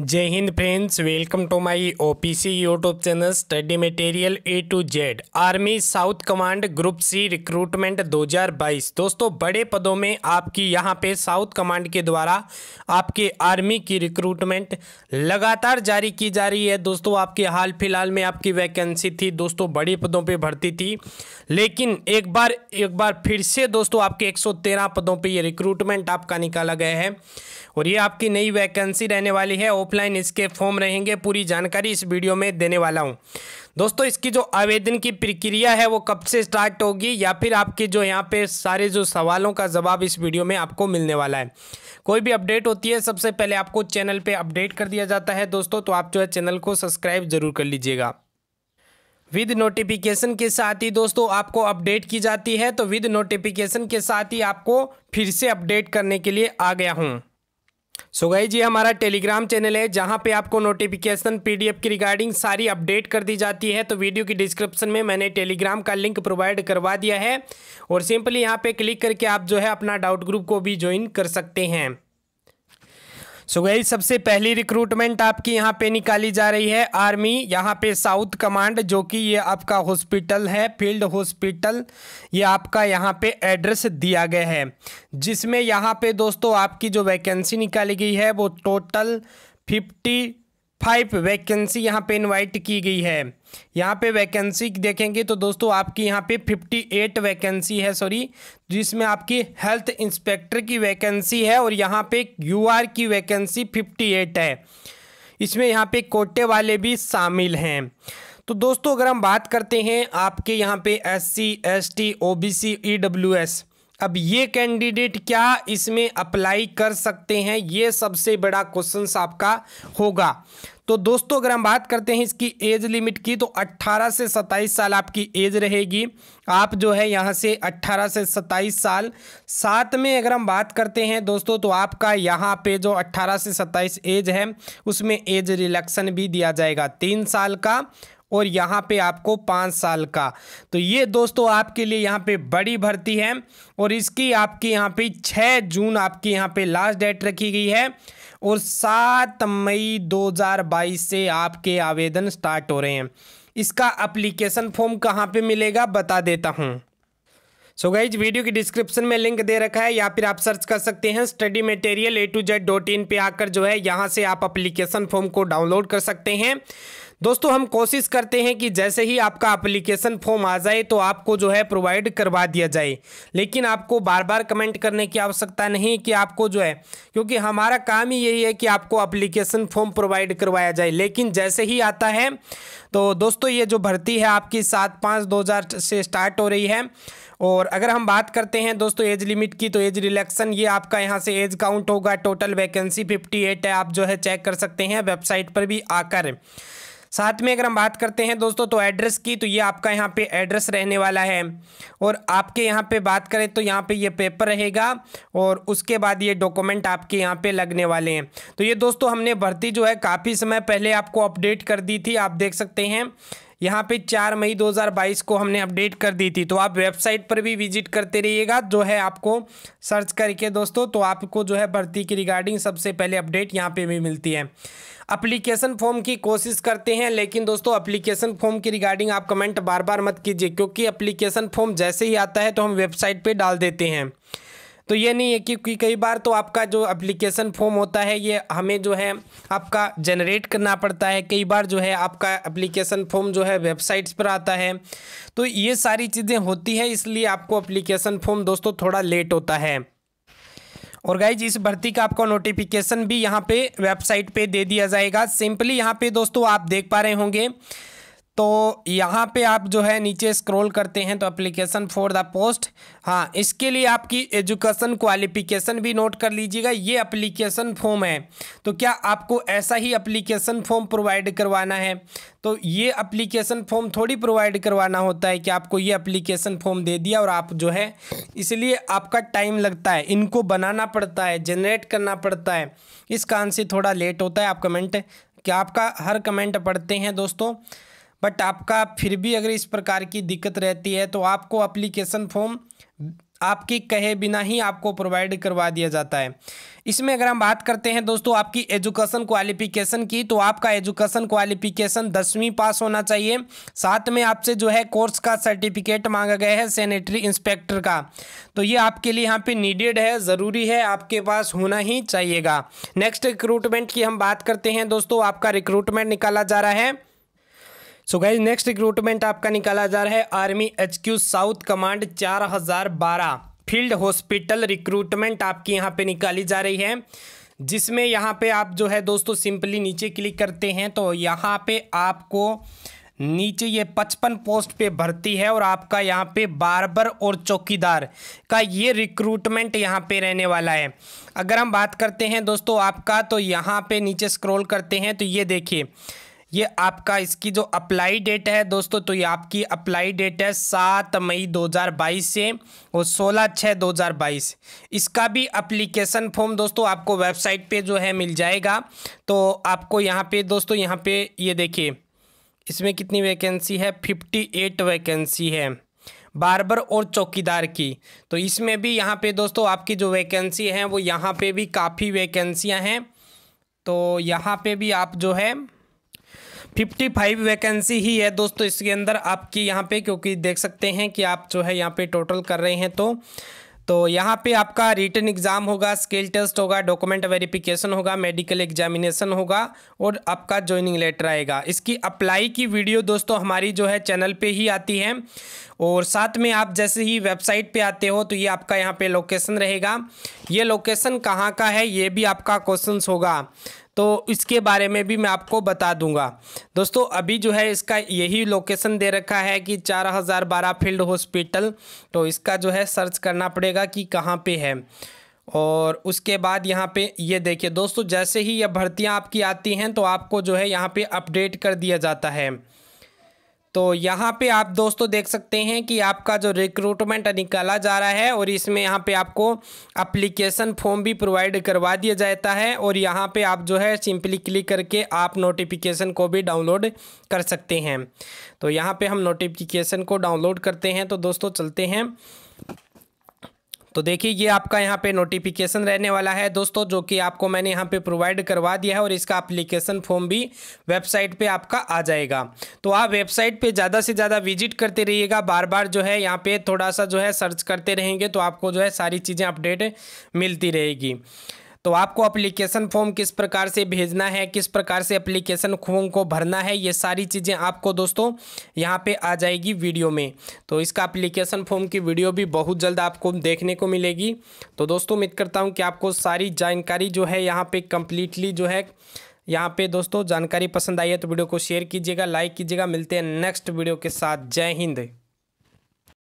जय हिंद friends welcome to my OPC YouTube channel study material A to Z army south command group C recruitment 2022 दोस्तों बड़े पदों में आपकी यहां पे साउथ कमांड के द्वारा आपके आर्मी की रिक्रूटमेंट लगातार जारी की जा रही है दोस्तों आपके हाल फिलहाल में आपकी वैकेंसी थी दोस्तों बड़े पदों पर भर्ती थी लेकिन एक बार एक बार फिर से दोस्तों आपके एक पदों पर यह रिक्रूटमेंट आपका निकाला गया है और ये आपकी नई वैकेंसी रहने वाली है ऑफलाइन इसके फॉर्म रहेंगे पूरी जानकारी इस वीडियो में देने वाला हूँ दोस्तों इसकी जो आवेदन की प्रक्रिया है वो कब से स्टार्ट होगी या फिर आपके जो यहाँ पे सारे जो सवालों का जवाब इस वीडियो में आपको मिलने वाला है कोई भी अपडेट होती है सबसे पहले आपको चैनल पे अपडेट कर दिया जाता है दोस्तों तो आप जो है चैनल को सब्सक्राइब जरूर कर लीजिएगा विद नोटिफिकेशन के साथ ही दोस्तों आपको अपडेट की जाती है तो विद नोटिफिकेशन के साथ ही आपको फिर से अपडेट करने के लिए आ गया हूँ सो गई जी हमारा टेलीग्राम चैनल है जहाँ पे आपको नोटिफिकेशन पीडीएफ की रिगार्डिंग सारी अपडेट कर दी जाती है तो वीडियो की डिस्क्रिप्शन में मैंने टेलीग्राम का लिंक प्रोवाइड करवा दिया है और सिंपली यहाँ पे क्लिक करके आप जो है अपना डाउट ग्रुप को भी ज्वाइन कर सकते हैं सो गई सबसे पहली रिक्रूटमेंट आपकी यहाँ पे निकाली जा रही है आर्मी यहाँ पे साउथ कमांड जो कि ये आपका हॉस्पिटल है फील्ड हॉस्पिटल ये आपका यहाँ पे एड्रेस दिया गया है जिसमें यहाँ पे दोस्तों आपकी जो वैकेंसी निकाली गई है वो टोटल फिफ्टी फाइव वैकेंसी यहाँ पे इनवाइट की गई है यहाँ पे वैकेंसी देखेंगे तो दोस्तों आपकी यहाँ पे एट वैकेंसी है सॉरी जिसमें आपकी हेल्थ इंस्पेक्टर की वैकेंसी है और यहाँ पे यूआर की वैकेंसी फिफ्टी एट है इसमें यहाँ पे कोटे वाले भी शामिल हैं तो दोस्तों अगर हम बात करते हैं आपके यहाँ पे S C S T O B C E W S अब ये कैंडिडेट क्या इसमें अप्लाई कर सकते हैं ये सबसे बड़ा क्वेश्चन आपका होगा तो दोस्तों अगर हम बात करते हैं इसकी एज लिमिट की तो 18 से 27 साल आपकी एज रहेगी आप जो है यहाँ से 18 से 27 साल साथ में अगर हम बात करते हैं दोस्तों तो आपका यहाँ पे जो 18 से 27 एज है उसमें एज रिलेक्शन भी दिया जाएगा तीन साल का और यहाँ पे आपको पाँच साल का तो ये दोस्तों आपके लिए यहाँ पे बड़ी भर्ती है और इसकी आपकी यहाँ पे छः जून आपकी यहाँ पे लास्ट डेट रखी गई है और सात मई 2022 से आपके आवेदन स्टार्ट हो रहे हैं इसका अप्लीकेशन फॉर्म कहाँ पे मिलेगा बता देता हूँ सो गई गाइज वीडियो की डिस्क्रिप्शन में लिंक दे रखा है या फिर आप सर्च कर सकते हैं study material A to Z dot in पर आकर जो है यहाँ से आप अप्लीकेशन फॉर्म को डाउनलोड कर सकते हैं दोस्तों हम कोशिश करते हैं कि जैसे ही आपका अप्लीकेशन फॉर्म आ जाए तो आपको जो है प्रोवाइड करवा दिया जाए लेकिन आपको बार बार कमेंट करने की आवश्यकता नहीं कि आपको जो है क्योंकि हमारा काम ही यही है कि आपको अप्लीकेशन फॉर्म प्रोवाइड करवाया जाए लेकिन जैसे ही आता है तो दोस्तों ये जो भर्ती है आपकी सात पाँच दो से स्टार्ट हो रही है और अगर हम बात करते हैं दोस्तों एज लिमिट की तो एज रिलेक्शन ये आपका यहाँ से एज काउंट होगा टोटल वैकेंसी 58 है आप जो है चेक कर सकते हैं वेबसाइट पर भी आकर साथ में अगर हम बात करते हैं दोस्तों तो एड्रेस की तो ये आपका यहाँ पे एड्रेस रहने वाला है और आपके यहाँ पे बात करें तो यहाँ पे ये पेपर रहेगा और उसके बाद ये डॉक्यूमेंट आपके यहाँ पे लगने वाले हैं तो ये दोस्तों हमने भर्ती जो है काफ़ी समय पहले आपको अपडेट कर दी थी आप देख सकते हैं यहाँ पे 4 मई 2022 को हमने अपडेट कर दी थी तो आप वेबसाइट पर भी विजिट करते रहिएगा जो है आपको सर्च करके दोस्तों तो आपको जो है भर्ती की रिगार्डिंग सबसे पहले अपडेट यहाँ पे भी मिलती है अप्लीकेशन फॉर्म की कोशिश करते हैं लेकिन दोस्तों अप्लीकेशन फॉर्म की रिगार्डिंग आप कमेंट बार बार मत कीजिए क्योंकि अप्लीकेशन फॉर्म जैसे ही आता है तो हम वेबसाइट पर डाल देते हैं तो ये नहीं है क्योंकि कई बार तो आपका जो एप्लीकेशन फॉर्म होता है ये हमें जो है आपका जनरेट करना पड़ता है कई बार जो है आपका एप्लीकेशन फॉर्म जो है वेबसाइट्स पर आता है तो ये सारी चीज़ें होती है इसलिए आपको अप्लीकेशन फॉर्म दोस्तों थोड़ा लेट होता है और गाइज इस भर्ती का आपका नोटिफिकेशन भी यहाँ पे वेबसाइट पे दे दिया जाएगा सिंपली यहाँ पे दोस्तों आप देख पा रहे होंगे तो यहाँ पे आप जो है नीचे स्क्रॉल करते हैं तो एप्लीकेशन फॉर द पोस्ट हाँ इसके लिए आपकी एजुकेशन क्वालिफिकेशन भी नोट कर लीजिएगा ये एप्लीकेशन फॉर्म है तो क्या आपको ऐसा ही एप्लीकेशन फॉर्म प्रोवाइड करवाना है तो ये एप्लीकेशन फॉर्म थोड़ी प्रोवाइड करवाना होता है कि आपको ये अप्लीकेशन फॉर्म दे दिया और आप जो है इसलिए आपका टाइम लगता है इनको बनाना पड़ता है जनरेट करना पड़ता है इस कारण से थोड़ा लेट होता है आप कमेंट क्या आपका हर कमेंट पढ़ते हैं दोस्तों बट आपका फिर भी अगर इस प्रकार की दिक्कत रहती है तो आपको अप्लीकेशन फॉर्म आपके कहे बिना ही आपको प्रोवाइड करवा दिया जाता है इसमें अगर हम बात करते हैं दोस्तों आपकी एजुकेशन क्वालिफिकेशन की तो आपका एजुकेशन क्वालिफिकेशन दसवीं पास होना चाहिए साथ में आपसे जो है कोर्स का सर्टिफिकेट मांगा गया है सैनिटरी इंस्पेक्टर का तो ये आपके लिए यहाँ पे नीडेड है ज़रूरी है आपके पास होना ही चाहिएगा नेक्स्ट रिक्रूटमेंट की हम बात करते हैं दोस्तों आपका रिक्रूटमेंट निकाला जा रहा है सो गाइज नेक्स्ट रिक्रूटमेंट आपका निकाला जा रहा है आर्मी क्यू साउथ कमांड चार हजार बारह फील्ड हॉस्पिटल रिक्रूटमेंट आपकी यहाँ पे निकाली जा रही है जिसमें यहाँ पे आप जो है दोस्तों सिंपली नीचे क्लिक करते हैं तो यहाँ पे आपको नीचे ये पचपन पोस्ट पे भर्ती है और आपका यहाँ पे बारबर और चौकीदार का ये रिक्रूटमेंट यहाँ पे रहने वाला है अगर हम बात करते हैं दोस्तों आपका तो यहाँ पे नीचे स्क्रॉल करते हैं तो ये देखिए ये आपका इसकी जो अप्लाई डेट है दोस्तों तो ये आपकी अप्लाई डेट है सात मई 2022 से और सोलह छः 2022 इसका भी अप्लीकेशन फॉर्म दोस्तों आपको वेबसाइट पे जो है मिल जाएगा तो आपको यहाँ पे दोस्तों यहाँ पे ये देखिए इसमें कितनी वैकेंसी है फिफ्टी एट वैकेंसी है बारबर और चौकीदार की तो इसमें भी यहाँ पर दोस्तों आपकी जो वैकेंसी है वो यहाँ पर भी काफ़ी वैकेंसियाँ हैं तो यहाँ पर भी आप जो है फिफ्टी फाइव वैकेंसी ही है दोस्तों इसके अंदर आपकी यहाँ पे क्योंकि देख सकते हैं कि आप जो है यहाँ पे टोटल कर रहे हैं तो तो यहाँ पे आपका रिटर्न एग्ज़ाम होगा स्किल टेस्ट होगा डॉक्यूमेंट वेरिफिकेशन होगा मेडिकल एग्जामिनेशन होगा और आपका ज्वाइनिंग लेटर आएगा इसकी अप्लाई की वीडियो दोस्तों हमारी जो है चैनल पे ही आती है और साथ में आप जैसे ही वेबसाइट पे आते हो तो ये आपका यहाँ पे लोकेशन रहेगा ये लोकेशन कहाँ का है ये भी आपका क्वेश्चन होगा तो इसके बारे में भी मैं आपको बता दूंगा दोस्तों अभी जो है इसका यही लोकेशन दे रखा है कि चार हज़ार बारह फील्ड हॉस्पिटल तो इसका जो है सर्च करना पड़ेगा कि कहाँ पे है और उसके बाद यहाँ पे ये देखिए दोस्तों जैसे ही यह भर्तियाँ आपकी आती हैं तो आपको जो है यहाँ पर अपडेट कर दिया जाता है तो यहाँ पे आप दोस्तों देख सकते हैं कि आपका जो रिक्रूटमेंट निकाला जा रहा है और इसमें यहाँ पे आपको अप्लीकेशन फॉर्म भी प्रोवाइड करवा दिया जाता है और यहाँ पे आप जो है सिंपली क्लिक करके आप नोटिफिकेशन को भी डाउनलोड कर सकते हैं तो यहाँ पे हम नोटिफिकेशन को डाउनलोड करते हैं तो दोस्तों चलते हैं तो देखिए ये आपका यहाँ पे नोटिफिकेशन रहने वाला है दोस्तों जो कि आपको मैंने यहाँ पे प्रोवाइड करवा दिया है और इसका अप्लीकेशन फॉर्म भी वेबसाइट पे आपका आ जाएगा तो आप वेबसाइट पे ज़्यादा से ज़्यादा विजिट करते रहिएगा बार बार जो है यहाँ पे थोड़ा सा जो है सर्च करते रहेंगे तो आपको जो है सारी चीज़ें अपडेट मिलती रहेगी तो आपको अप्लीकेशन फॉर्म किस प्रकार से भेजना है किस प्रकार से अप्लीकेशन फॉर्म को भरना है ये सारी चीज़ें आपको दोस्तों यहाँ पे आ जाएगी वीडियो में तो इसका अप्लीकेशन फॉर्म की वीडियो भी बहुत जल्द आपको देखने को मिलेगी तो दोस्तों उम्मीद करता हूँ कि आपको सारी जानकारी जो है यहाँ पर कम्प्लीटली जो है यहाँ पे दोस्तों जानकारी पसंद आई है तो वीडियो को शेयर कीजिएगा लाइक कीजिएगा मिलते हैं नेक्स्ट वीडियो के साथ जय हिंद